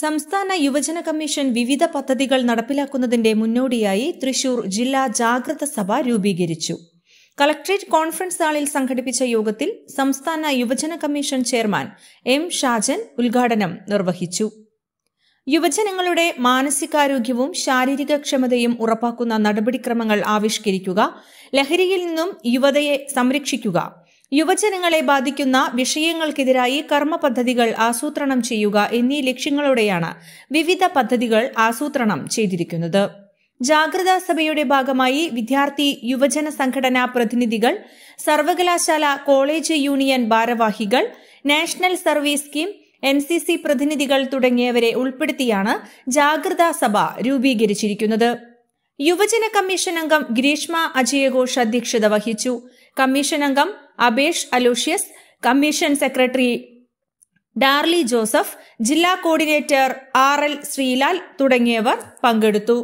സംസ്ഥാന യുവജന കമ്മീഷൻ വിവിധ പദ്ധതികൾ നടപ്പിലാക്കുന്നതിന്റെ മുന്നോടിയായി തൃശൂർ ജില്ലാ ജാഗ്രത സഭ രൂപീകരിച്ചു കളക്ട്രേറ്റ് കോൺഫറൻസ് ഹാളിൽ സംഘടിപ്പിച്ച യോഗത്തിൽ സംസ്ഥാന യുവജന കമ്മീഷൻ ചെയർമാൻ എം ഷാജൻ ഉദ്ഘാടനം നിർവഹിച്ചു യുവജനങ്ങളുടെ മാനസികാരോഗ്യവും ശാരീരിക ക്ഷമതയും ഉറപ്പാക്കുന്ന നടപടിക്രമങ്ങൾ ആവിഷ്കരിക്കുക ലഹരിയിൽ നിന്നും യുവതയെ സംരക്ഷിക്കുക യുവജനങ്ങളെ ബാധിക്കുന്ന വിഷയങ്ങൾക്കെതിരായി കർമ്മ പദ്ധതികൾ ആസൂത്രണം ചെയ്യുക എന്നീ ലക്ഷ്യങ്ങളോടെയാണ് വിവിധ പദ്ധതികൾ ആസൂത്രണം ചെയ്തിരിക്കുന്നത് ജാഗ്രതാ സഭയുടെ ഭാഗമായി വിദ്യാർത്ഥി യുവജന സംഘടനാ പ്രതിനിധികൾ സർവകലാശാല കോളേജ് യൂണിയൻ ഭാരവാഹികൾ national service scheme N C C പ്രതിനിധികൾ തുടങ്ങിയവരെ ഉൾപ്പെടുത്തിയാണ് ജാഗ്രതാ സഭ രൂപീകരിച്ചിരിക്കുന്നത് യുവജന കമ്മീഷൻ അംഗം ഗ്രീഷ്മ അജയഘോഷ് അധ്യക്ഷത വഹിച്ചു കമ്മീഷൻ അംഗം Abesh Aloysius commission secretary Darly Joseph ജില്ലാ കോർഡിനേറ്റർ ആർ എൽ ശ്രീലാൽ തുടങ്ങിയവർ പങ്കെടുത്തു